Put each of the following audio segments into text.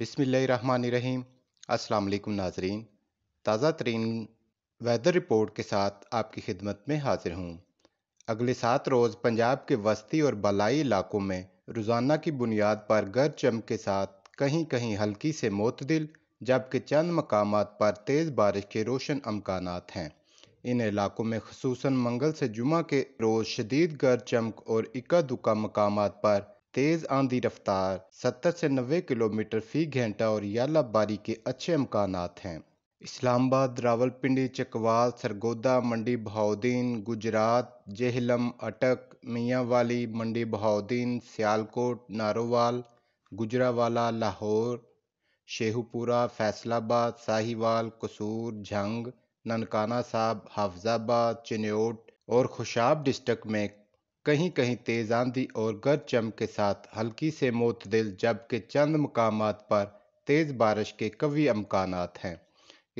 बिसमीम अस्सलाम नाजरीन ताज़ा तरीन वेदर रिपोर्ट के साथ आपकी खिदमत में हाजिर हूँ अगले सात रोज़ पंजाब के वस्ती और बलाई इलाकों में रोज़ाना की बुनियाद पर गरज चमक के साथ कहीं कहीं हल्की से मोतदिल जबकि चंद मकाम पर तेज़ बारिश के रोशन अमकान हैं इन इलाकों में खसूस मंगल से जुमा के रोज़ शदीद गरज चमक और इक्का दुक्का मकाम पर तेज आंधी रफ्तार 70 से 90 किलोमीटर फी घंटा और याला बारी के अच्छे अमकान हैं इस्लामाबाद रावलपिंडी चकवाल सरगोदा मंडी बहाउद्दीन गुजरात जेहलम अटक मियांवाली मंडी बहाउद्दीन सियालकोट नारोवाल गुजरावाला लाहौर शेहूपुरा फैसलाबाद साहिवाल कसूर झंग ननकाना साहब हाफजाबाद चिन्योट और खुशाब डिस्ट्रिक्ट में कहीं कहीं तेज आंधी और गरज चम के साथ हल्की से दिल जबकि चंद मकाम पर तेज़ बारिश के कवी अमकान हैं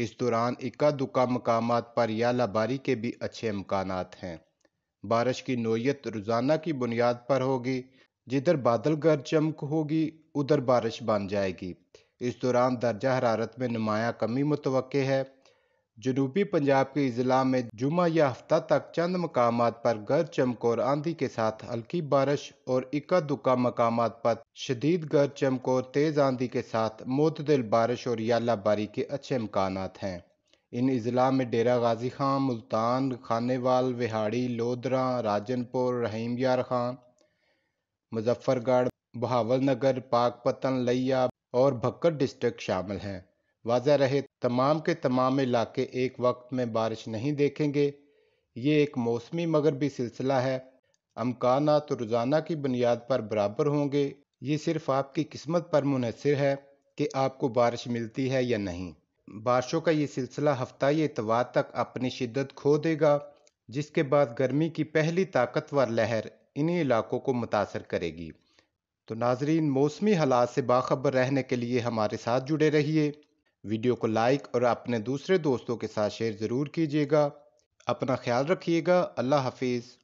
इस दौरान इक्का दुक्का मकाम पर यालाबारी के भी अच्छे अमकान हैं बारिश की नोयत रोज़ाना की बुनियाद पर होगी जिधर बादल गरज चमक होगी उधर बारिश बन जाएगी इस दौरान दर्जा हरारत में नुमाया कमी मुतव है जनूबी पंजाब के अजला में जुमा या हफ्ता तक चंद मकाम पर गर्ज चमक और आंधी के साथ हल्की बारिश और इक्का दुक्का मकाम पर शदीद गर्ज चमक और तेज़ आंधी के साथ मोतदिल बारिश और यालाबारी के अच्छे मकान हैं इन अजला में डेरा गाजी खां मुल्तान खानेवाल विहाड़ी लोधरा राजनपुर रहीम यार खां मुजफ्फरगढ़ बहावल नगर पाकपतन लैया और भक्कर डिस्ट्रिक्ट शामिल हैं वाजह रहे तमाम के तमाम इलाके एक वक्त में बारिश नहीं देखेंगे ये एक मौसमी मगर भी सिलसिला है अमकाना तो रोज़ाना की बुनियाद पर बराबर होंगे ये सिर्फ आपकी किस्मत पर मुनसर है कि आपको बारिश मिलती है या नहीं बारिशों का ये सिलसिला हफ्ता इतवार तक अपनी शिद्दत खो देगा जिसके बाद गर्मी की पहली ताकतवर लहर इन्हीं इलाकों को मुतासर करेगी तो नाजरीन मौसमी हालात से बाखबर रहने के लिए हमारे साथ जुड़े रहिए वीडियो को लाइक और अपने दूसरे दोस्तों के साथ शेयर ज़रूर कीजिएगा अपना ख्याल रखिएगा अल्लाह हाफिज़